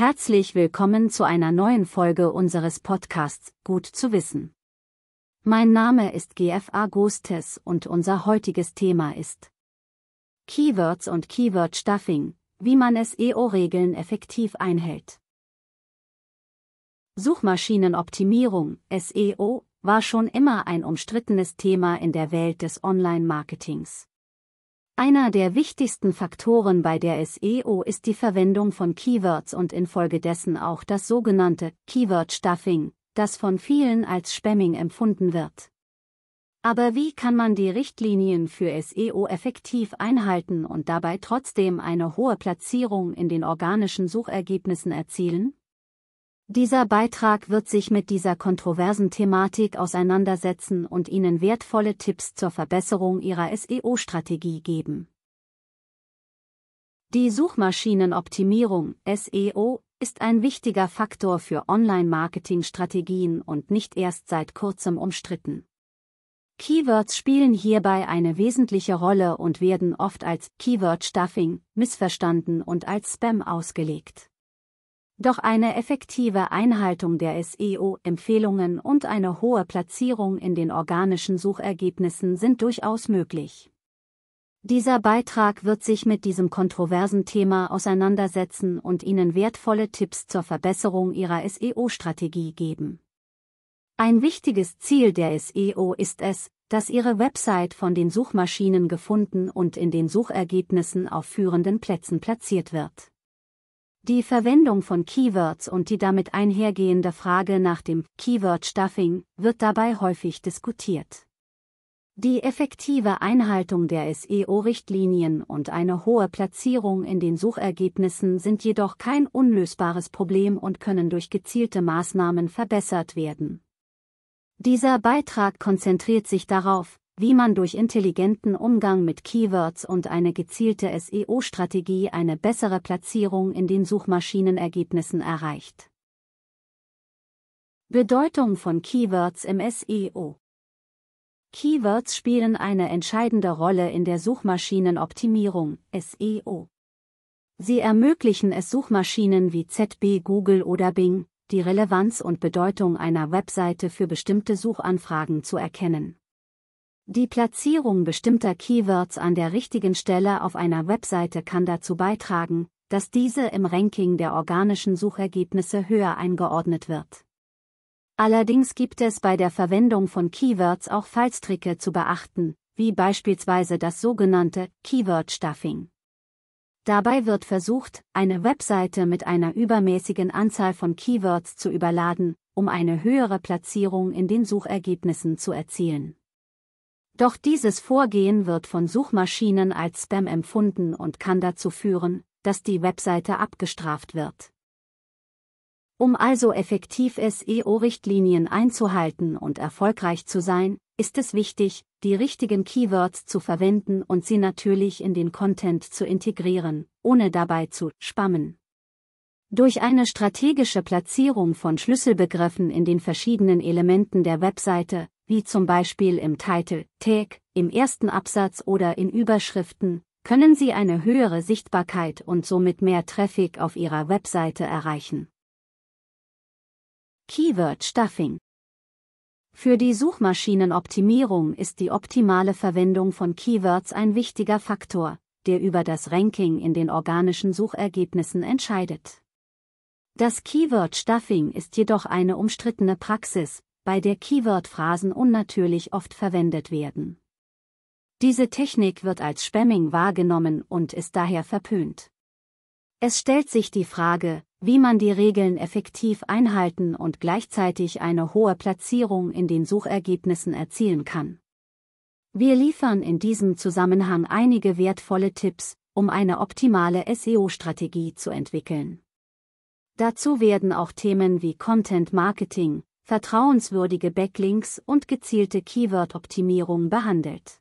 Herzlich willkommen zu einer neuen Folge unseres Podcasts Gut zu wissen. Mein Name ist GFA Gostes und unser heutiges Thema ist Keywords und Keyword Stuffing, wie man SEO-Regeln effektiv einhält. Suchmaschinenoptimierung, SEO, war schon immer ein umstrittenes Thema in der Welt des Online-Marketings. Einer der wichtigsten Faktoren bei der SEO ist die Verwendung von Keywords und infolgedessen auch das sogenannte Keyword Stuffing, das von vielen als Spamming empfunden wird. Aber wie kann man die Richtlinien für SEO effektiv einhalten und dabei trotzdem eine hohe Platzierung in den organischen Suchergebnissen erzielen? Dieser Beitrag wird sich mit dieser kontroversen Thematik auseinandersetzen und Ihnen wertvolle Tipps zur Verbesserung Ihrer SEO-Strategie geben. Die Suchmaschinenoptimierung SEO ist ein wichtiger Faktor für Online-Marketing-Strategien und nicht erst seit kurzem umstritten. Keywords spielen hierbei eine wesentliche Rolle und werden oft als Keyword-Stuffing missverstanden und als Spam ausgelegt. Doch eine effektive Einhaltung der SEO-Empfehlungen und eine hohe Platzierung in den organischen Suchergebnissen sind durchaus möglich. Dieser Beitrag wird sich mit diesem kontroversen Thema auseinandersetzen und Ihnen wertvolle Tipps zur Verbesserung Ihrer SEO-Strategie geben. Ein wichtiges Ziel der SEO ist es, dass Ihre Website von den Suchmaschinen gefunden und in den Suchergebnissen auf führenden Plätzen platziert wird. Die Verwendung von Keywords und die damit einhergehende Frage nach dem Keyword Stuffing wird dabei häufig diskutiert. Die effektive Einhaltung der SEO-Richtlinien und eine hohe Platzierung in den Suchergebnissen sind jedoch kein unlösbares Problem und können durch gezielte Maßnahmen verbessert werden. Dieser Beitrag konzentriert sich darauf, wie man durch intelligenten Umgang mit Keywords und eine gezielte SEO-Strategie eine bessere Platzierung in den Suchmaschinenergebnissen erreicht. Bedeutung von Keywords im SEO Keywords spielen eine entscheidende Rolle in der Suchmaschinenoptimierung SEO. Sie ermöglichen es Suchmaschinen wie ZB, Google oder Bing, die Relevanz und Bedeutung einer Webseite für bestimmte Suchanfragen zu erkennen. Die Platzierung bestimmter Keywords an der richtigen Stelle auf einer Webseite kann dazu beitragen, dass diese im Ranking der organischen Suchergebnisse höher eingeordnet wird. Allerdings gibt es bei der Verwendung von Keywords auch Fallstricke zu beachten, wie beispielsweise das sogenannte Keyword Stuffing. Dabei wird versucht, eine Webseite mit einer übermäßigen Anzahl von Keywords zu überladen, um eine höhere Platzierung in den Suchergebnissen zu erzielen. Doch dieses Vorgehen wird von Suchmaschinen als Spam empfunden und kann dazu führen, dass die Webseite abgestraft wird. Um also effektiv SEO-Richtlinien einzuhalten und erfolgreich zu sein, ist es wichtig, die richtigen Keywords zu verwenden und sie natürlich in den Content zu integrieren, ohne dabei zu spammen. Durch eine strategische Platzierung von Schlüsselbegriffen in den verschiedenen Elementen der Webseite wie zum Beispiel im Titel, Tag, im ersten Absatz oder in Überschriften, können Sie eine höhere Sichtbarkeit und somit mehr Traffic auf Ihrer Webseite erreichen. Keyword Stuffing Für die Suchmaschinenoptimierung ist die optimale Verwendung von Keywords ein wichtiger Faktor, der über das Ranking in den organischen Suchergebnissen entscheidet. Das Keyword Stuffing ist jedoch eine umstrittene Praxis, bei der Keyword-Phrasen unnatürlich oft verwendet werden. Diese Technik wird als Spamming wahrgenommen und ist daher verpönt. Es stellt sich die Frage, wie man die Regeln effektiv einhalten und gleichzeitig eine hohe Platzierung in den Suchergebnissen erzielen kann. Wir liefern in diesem Zusammenhang einige wertvolle Tipps, um eine optimale SEO-Strategie zu entwickeln. Dazu werden auch Themen wie Content Marketing, vertrauenswürdige Backlinks und gezielte Keyword-Optimierung behandelt.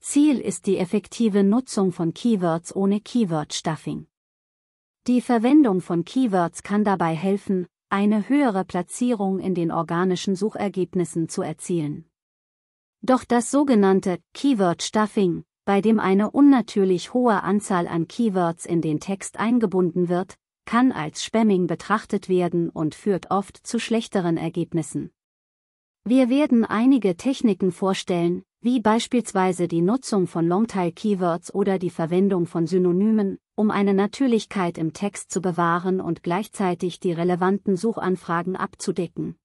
Ziel ist die effektive Nutzung von Keywords ohne Keyword-Stuffing. Die Verwendung von Keywords kann dabei helfen, eine höhere Platzierung in den organischen Suchergebnissen zu erzielen. Doch das sogenannte Keyword-Stuffing, bei dem eine unnatürlich hohe Anzahl an Keywords in den Text eingebunden wird, kann als Spamming betrachtet werden und führt oft zu schlechteren Ergebnissen. Wir werden einige Techniken vorstellen, wie beispielsweise die Nutzung von Longtail-Keywords oder die Verwendung von Synonymen, um eine Natürlichkeit im Text zu bewahren und gleichzeitig die relevanten Suchanfragen abzudecken.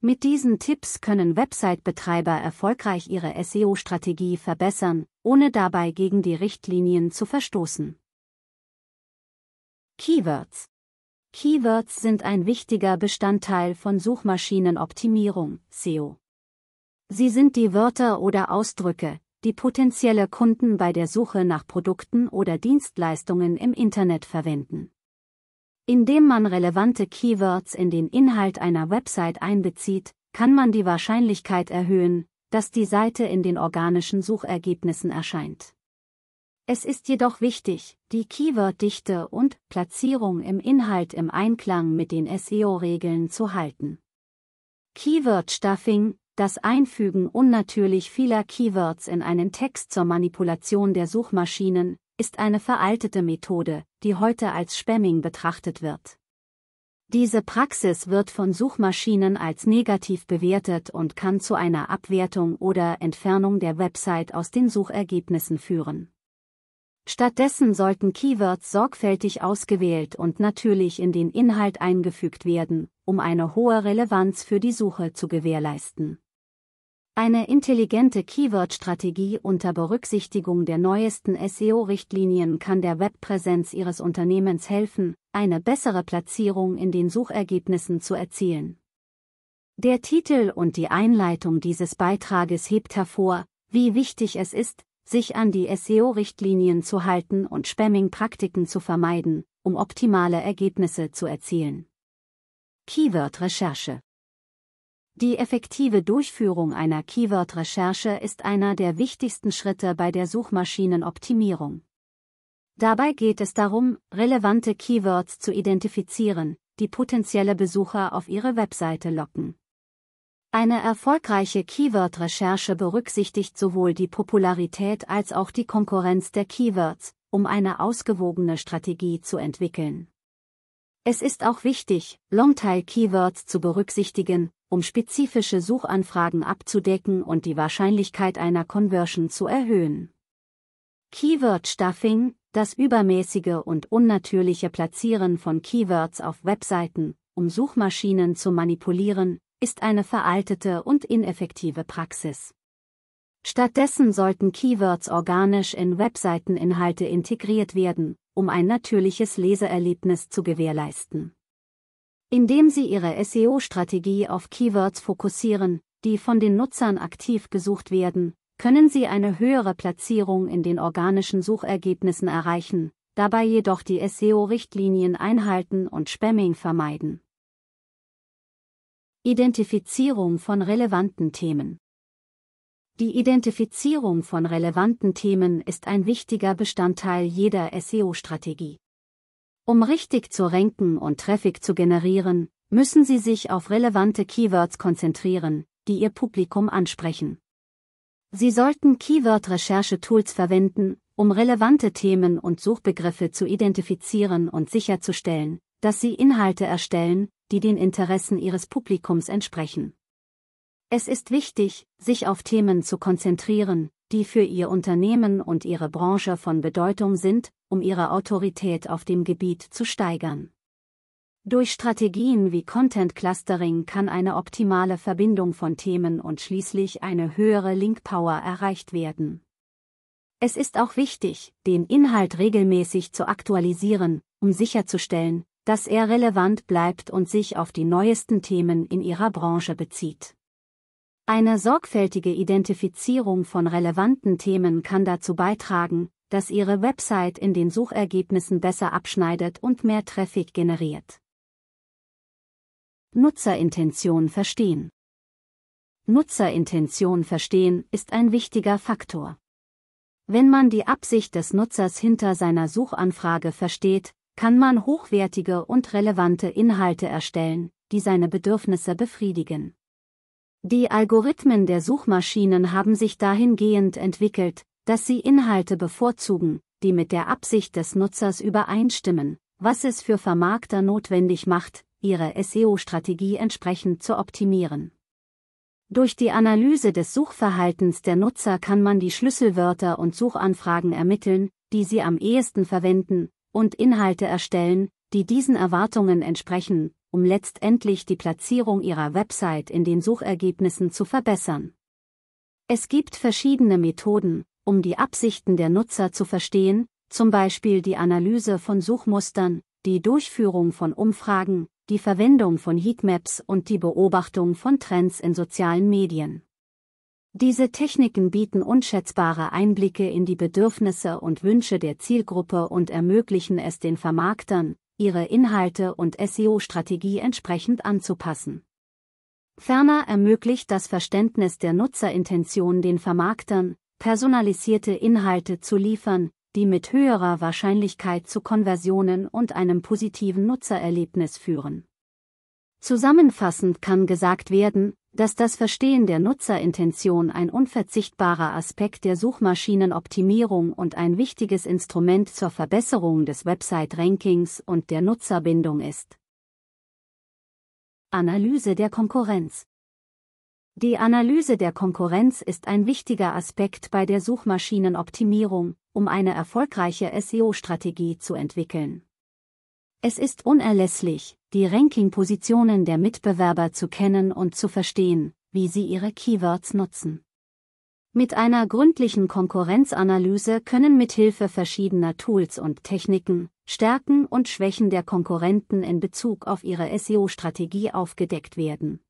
Mit diesen Tipps können Website-Betreiber erfolgreich ihre SEO-Strategie verbessern, ohne dabei gegen die Richtlinien zu verstoßen. Keywords. Keywords sind ein wichtiger Bestandteil von Suchmaschinenoptimierung, SEO. Sie sind die Wörter oder Ausdrücke, die potenzielle Kunden bei der Suche nach Produkten oder Dienstleistungen im Internet verwenden. Indem man relevante Keywords in den Inhalt einer Website einbezieht, kann man die Wahrscheinlichkeit erhöhen, dass die Seite in den organischen Suchergebnissen erscheint. Es ist jedoch wichtig, die Keyworddichte und Platzierung im Inhalt im Einklang mit den SEO-Regeln zu halten. Keyword-Stuffing, das Einfügen unnatürlich vieler Keywords in einen Text zur Manipulation der Suchmaschinen, ist eine veraltete Methode, die heute als Spamming betrachtet wird. Diese Praxis wird von Suchmaschinen als negativ bewertet und kann zu einer Abwertung oder Entfernung der Website aus den Suchergebnissen führen. Stattdessen sollten Keywords sorgfältig ausgewählt und natürlich in den Inhalt eingefügt werden, um eine hohe Relevanz für die Suche zu gewährleisten. Eine intelligente Keyword-Strategie unter Berücksichtigung der neuesten SEO-Richtlinien kann der Webpräsenz Ihres Unternehmens helfen, eine bessere Platzierung in den Suchergebnissen zu erzielen. Der Titel und die Einleitung dieses Beitrages hebt hervor, wie wichtig es ist, sich an die SEO-Richtlinien zu halten und Spamming-Praktiken zu vermeiden, um optimale Ergebnisse zu erzielen. Keyword-Recherche Die effektive Durchführung einer Keyword-Recherche ist einer der wichtigsten Schritte bei der Suchmaschinenoptimierung. Dabei geht es darum, relevante Keywords zu identifizieren, die potenzielle Besucher auf ihre Webseite locken. Eine erfolgreiche Keyword-Recherche berücksichtigt sowohl die Popularität als auch die Konkurrenz der Keywords, um eine ausgewogene Strategie zu entwickeln. Es ist auch wichtig, Longtail-Keywords zu berücksichtigen, um spezifische Suchanfragen abzudecken und die Wahrscheinlichkeit einer Conversion zu erhöhen. Keyword-Stuffing, das übermäßige und unnatürliche Platzieren von Keywords auf Webseiten, um Suchmaschinen zu manipulieren, ist eine veraltete und ineffektive Praxis. Stattdessen sollten Keywords organisch in Webseiteninhalte integriert werden, um ein natürliches Leseerlebnis zu gewährleisten. Indem Sie Ihre SEO-Strategie auf Keywords fokussieren, die von den Nutzern aktiv gesucht werden, können Sie eine höhere Platzierung in den organischen Suchergebnissen erreichen, dabei jedoch die SEO-Richtlinien einhalten und Spamming vermeiden. Identifizierung von relevanten Themen die Identifizierung von relevanten Themen ist ein wichtiger Bestandteil jeder SEO-Strategie. Um richtig zu ranken und Traffic zu generieren, müssen Sie sich auf relevante Keywords konzentrieren, die Ihr Publikum ansprechen. Sie sollten Keyword-Recherche-Tools verwenden, um relevante Themen und Suchbegriffe zu identifizieren und sicherzustellen, dass sie Inhalte erstellen, die den Interessen ihres Publikums entsprechen. Es ist wichtig, sich auf Themen zu konzentrieren, die für Ihr Unternehmen und Ihre Branche von Bedeutung sind, um Ihre Autorität auf dem Gebiet zu steigern. Durch Strategien wie Content Clustering kann eine optimale Verbindung von Themen und schließlich eine höhere Link Power erreicht werden. Es ist auch wichtig, den Inhalt regelmäßig zu aktualisieren, um sicherzustellen, dass er relevant bleibt und sich auf die neuesten Themen in ihrer Branche bezieht. Eine sorgfältige Identifizierung von relevanten Themen kann dazu beitragen, dass Ihre Website in den Suchergebnissen besser abschneidet und mehr Traffic generiert. Nutzerintention verstehen Nutzerintention verstehen ist ein wichtiger Faktor. Wenn man die Absicht des Nutzers hinter seiner Suchanfrage versteht, kann man hochwertige und relevante Inhalte erstellen, die seine Bedürfnisse befriedigen. Die Algorithmen der Suchmaschinen haben sich dahingehend entwickelt, dass sie Inhalte bevorzugen, die mit der Absicht des Nutzers übereinstimmen, was es für Vermarkter notwendig macht, ihre SEO-Strategie entsprechend zu optimieren. Durch die Analyse des Suchverhaltens der Nutzer kann man die Schlüsselwörter und Suchanfragen ermitteln, die sie am ehesten verwenden, und Inhalte erstellen, die diesen Erwartungen entsprechen, um letztendlich die Platzierung ihrer Website in den Suchergebnissen zu verbessern. Es gibt verschiedene Methoden, um die Absichten der Nutzer zu verstehen, zum Beispiel die Analyse von Suchmustern, die Durchführung von Umfragen, die Verwendung von Heatmaps und die Beobachtung von Trends in sozialen Medien. Diese Techniken bieten unschätzbare Einblicke in die Bedürfnisse und Wünsche der Zielgruppe und ermöglichen es den Vermarktern, ihre Inhalte und SEO-Strategie entsprechend anzupassen. Ferner ermöglicht das Verständnis der Nutzerintention den Vermarktern, personalisierte Inhalte zu liefern, die mit höherer Wahrscheinlichkeit zu Konversionen und einem positiven Nutzererlebnis führen. Zusammenfassend kann gesagt werden, dass das Verstehen der Nutzerintention ein unverzichtbarer Aspekt der Suchmaschinenoptimierung und ein wichtiges Instrument zur Verbesserung des Website-Rankings und der Nutzerbindung ist. Analyse der Konkurrenz die Analyse der Konkurrenz ist ein wichtiger Aspekt bei der Suchmaschinenoptimierung, um eine erfolgreiche SEO-Strategie zu entwickeln. Es ist unerlässlich, die Ranking-Positionen der Mitbewerber zu kennen und zu verstehen, wie sie ihre Keywords nutzen. Mit einer gründlichen Konkurrenzanalyse können mithilfe verschiedener Tools und Techniken Stärken und Schwächen der Konkurrenten in Bezug auf ihre SEO-Strategie aufgedeckt werden.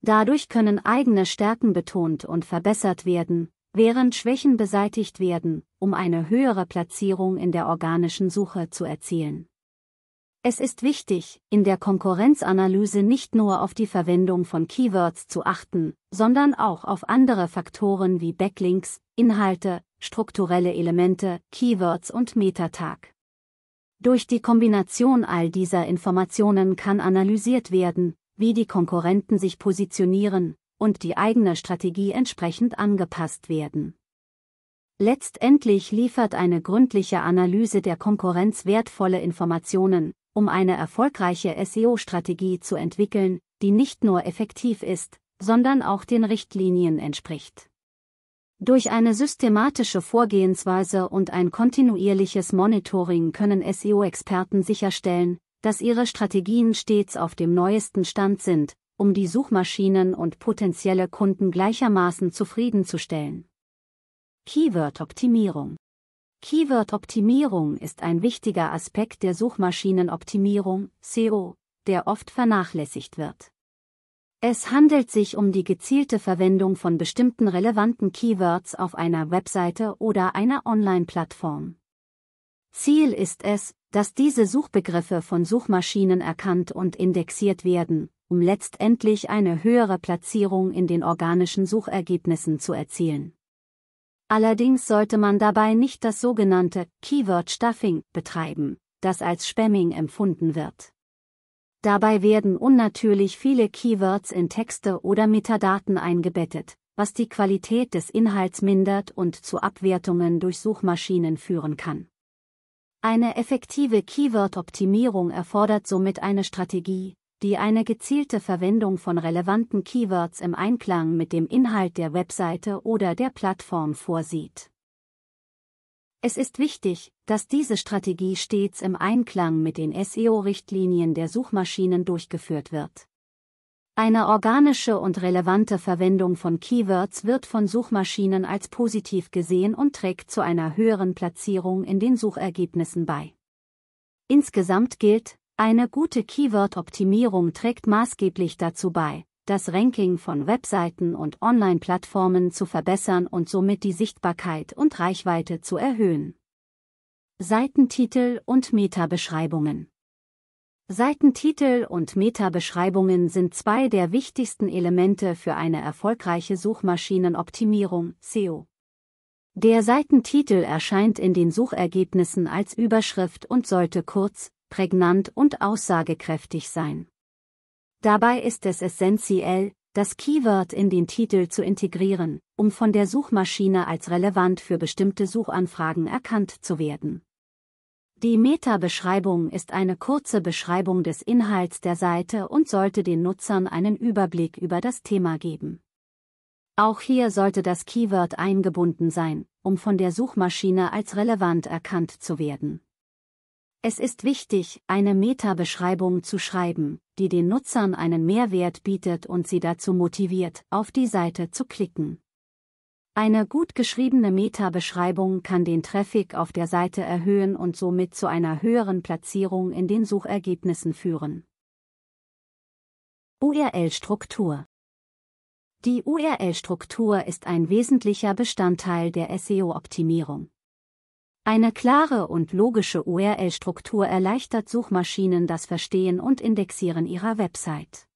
Dadurch können eigene Stärken betont und verbessert werden, während Schwächen beseitigt werden, um eine höhere Platzierung in der organischen Suche zu erzielen. Es ist wichtig, in der Konkurrenzanalyse nicht nur auf die Verwendung von Keywords zu achten, sondern auch auf andere Faktoren wie Backlinks, Inhalte, strukturelle Elemente, Keywords und Metatag. Durch die Kombination all dieser Informationen kann analysiert werden, wie die Konkurrenten sich positionieren, und die eigene Strategie entsprechend angepasst werden. Letztendlich liefert eine gründliche Analyse der Konkurrenz wertvolle Informationen, um eine erfolgreiche SEO-Strategie zu entwickeln, die nicht nur effektiv ist, sondern auch den Richtlinien entspricht. Durch eine systematische Vorgehensweise und ein kontinuierliches Monitoring können SEO-Experten sicherstellen, dass ihre Strategien stets auf dem neuesten Stand sind, um die Suchmaschinen und potenzielle Kunden gleichermaßen zufriedenzustellen. Keyword-Optimierung Keyword-Optimierung ist ein wichtiger Aspekt der Suchmaschinenoptimierung SEO, der oft vernachlässigt wird. Es handelt sich um die gezielte Verwendung von bestimmten relevanten Keywords auf einer Webseite oder einer Online-Plattform. Ziel ist es, dass diese Suchbegriffe von Suchmaschinen erkannt und indexiert werden, um letztendlich eine höhere Platzierung in den organischen Suchergebnissen zu erzielen. Allerdings sollte man dabei nicht das sogenannte Keyword Stuffing betreiben, das als Spamming empfunden wird. Dabei werden unnatürlich viele Keywords in Texte oder Metadaten eingebettet, was die Qualität des Inhalts mindert und zu Abwertungen durch Suchmaschinen führen kann. Eine effektive Keyword-Optimierung erfordert somit eine Strategie, die eine gezielte Verwendung von relevanten Keywords im Einklang mit dem Inhalt der Webseite oder der Plattform vorsieht. Es ist wichtig, dass diese Strategie stets im Einklang mit den SEO-Richtlinien der Suchmaschinen durchgeführt wird. Eine organische und relevante Verwendung von Keywords wird von Suchmaschinen als positiv gesehen und trägt zu einer höheren Platzierung in den Suchergebnissen bei. Insgesamt gilt, eine gute Keyword-Optimierung trägt maßgeblich dazu bei, das Ranking von Webseiten und Online-Plattformen zu verbessern und somit die Sichtbarkeit und Reichweite zu erhöhen. Seitentitel und Metabeschreibungen Seitentitel und Metabeschreibungen sind zwei der wichtigsten Elemente für eine erfolgreiche Suchmaschinenoptimierung SEO. Der Seitentitel erscheint in den Suchergebnissen als Überschrift und sollte kurz, prägnant und aussagekräftig sein. Dabei ist es essentiell, das Keyword in den Titel zu integrieren, um von der Suchmaschine als relevant für bestimmte Suchanfragen erkannt zu werden. Die Meta-Beschreibung ist eine kurze Beschreibung des Inhalts der Seite und sollte den Nutzern einen Überblick über das Thema geben. Auch hier sollte das Keyword eingebunden sein, um von der Suchmaschine als relevant erkannt zu werden. Es ist wichtig, eine Meta-Beschreibung zu schreiben, die den Nutzern einen Mehrwert bietet und sie dazu motiviert, auf die Seite zu klicken. Eine gut geschriebene Meta-Beschreibung kann den Traffic auf der Seite erhöhen und somit zu einer höheren Platzierung in den Suchergebnissen führen. URL-Struktur Die URL-Struktur ist ein wesentlicher Bestandteil der SEO-Optimierung. Eine klare und logische URL-Struktur erleichtert Suchmaschinen das Verstehen und Indexieren ihrer Website.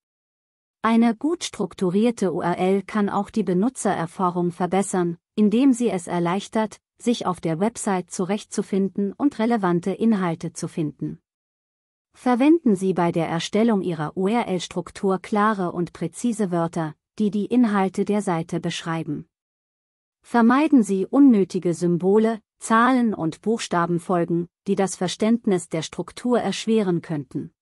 Eine gut strukturierte URL kann auch die Benutzererfahrung verbessern, indem sie es erleichtert, sich auf der Website zurechtzufinden und relevante Inhalte zu finden. Verwenden Sie bei der Erstellung Ihrer URL-Struktur klare und präzise Wörter, die die Inhalte der Seite beschreiben. Vermeiden Sie unnötige Symbole, Zahlen und Buchstaben folgen, die das Verständnis der Struktur erschweren könnten.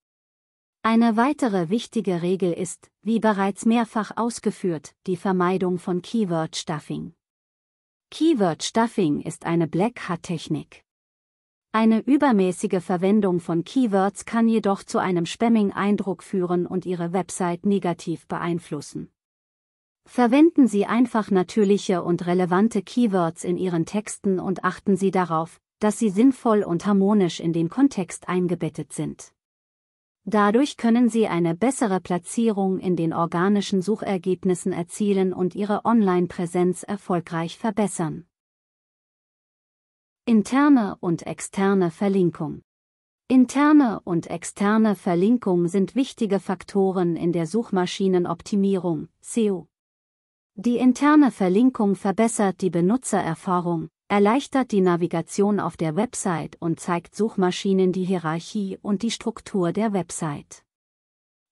Eine weitere wichtige Regel ist, wie bereits mehrfach ausgeführt, die Vermeidung von Keyword Stuffing. Keyword Stuffing ist eine Black Hat Technik. Eine übermäßige Verwendung von Keywords kann jedoch zu einem Spamming-Eindruck führen und Ihre Website negativ beeinflussen. Verwenden Sie einfach natürliche und relevante Keywords in Ihren Texten und achten Sie darauf, dass sie sinnvoll und harmonisch in den Kontext eingebettet sind. Dadurch können Sie eine bessere Platzierung in den organischen Suchergebnissen erzielen und Ihre Online-Präsenz erfolgreich verbessern. Interne und externe Verlinkung Interne und externe Verlinkung sind wichtige Faktoren in der Suchmaschinenoptimierung, SEO. Die interne Verlinkung verbessert die Benutzererfahrung, erleichtert die Navigation auf der Website und zeigt Suchmaschinen die Hierarchie und die Struktur der Website.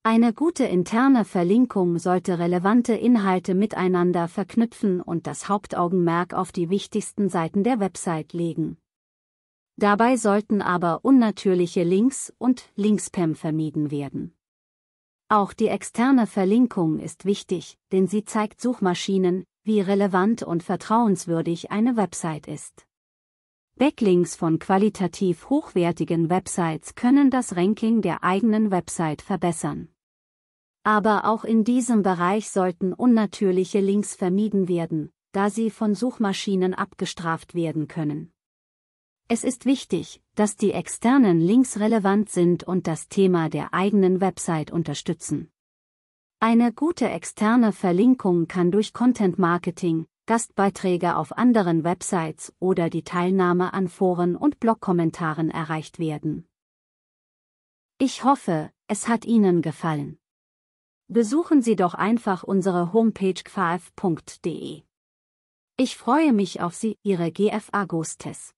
Eine gute interne Verlinkung sollte relevante Inhalte miteinander verknüpfen und das Hauptaugenmerk auf die wichtigsten Seiten der Website legen. Dabei sollten aber unnatürliche Links und Linkspam vermieden werden. Auch die externe Verlinkung ist wichtig, denn sie zeigt Suchmaschinen, wie relevant und vertrauenswürdig eine Website ist. Backlinks von qualitativ hochwertigen Websites können das Ranking der eigenen Website verbessern. Aber auch in diesem Bereich sollten unnatürliche Links vermieden werden, da sie von Suchmaschinen abgestraft werden können. Es ist wichtig, dass die externen Links relevant sind und das Thema der eigenen Website unterstützen. Eine gute externe Verlinkung kann durch Content Marketing, Gastbeiträge auf anderen Websites oder die Teilnahme an Foren und Blogkommentaren erreicht werden. Ich hoffe, es hat Ihnen gefallen. Besuchen Sie doch einfach unsere Homepage gfaf.de. Ich freue mich auf Sie, Ihre GFA Ghostes.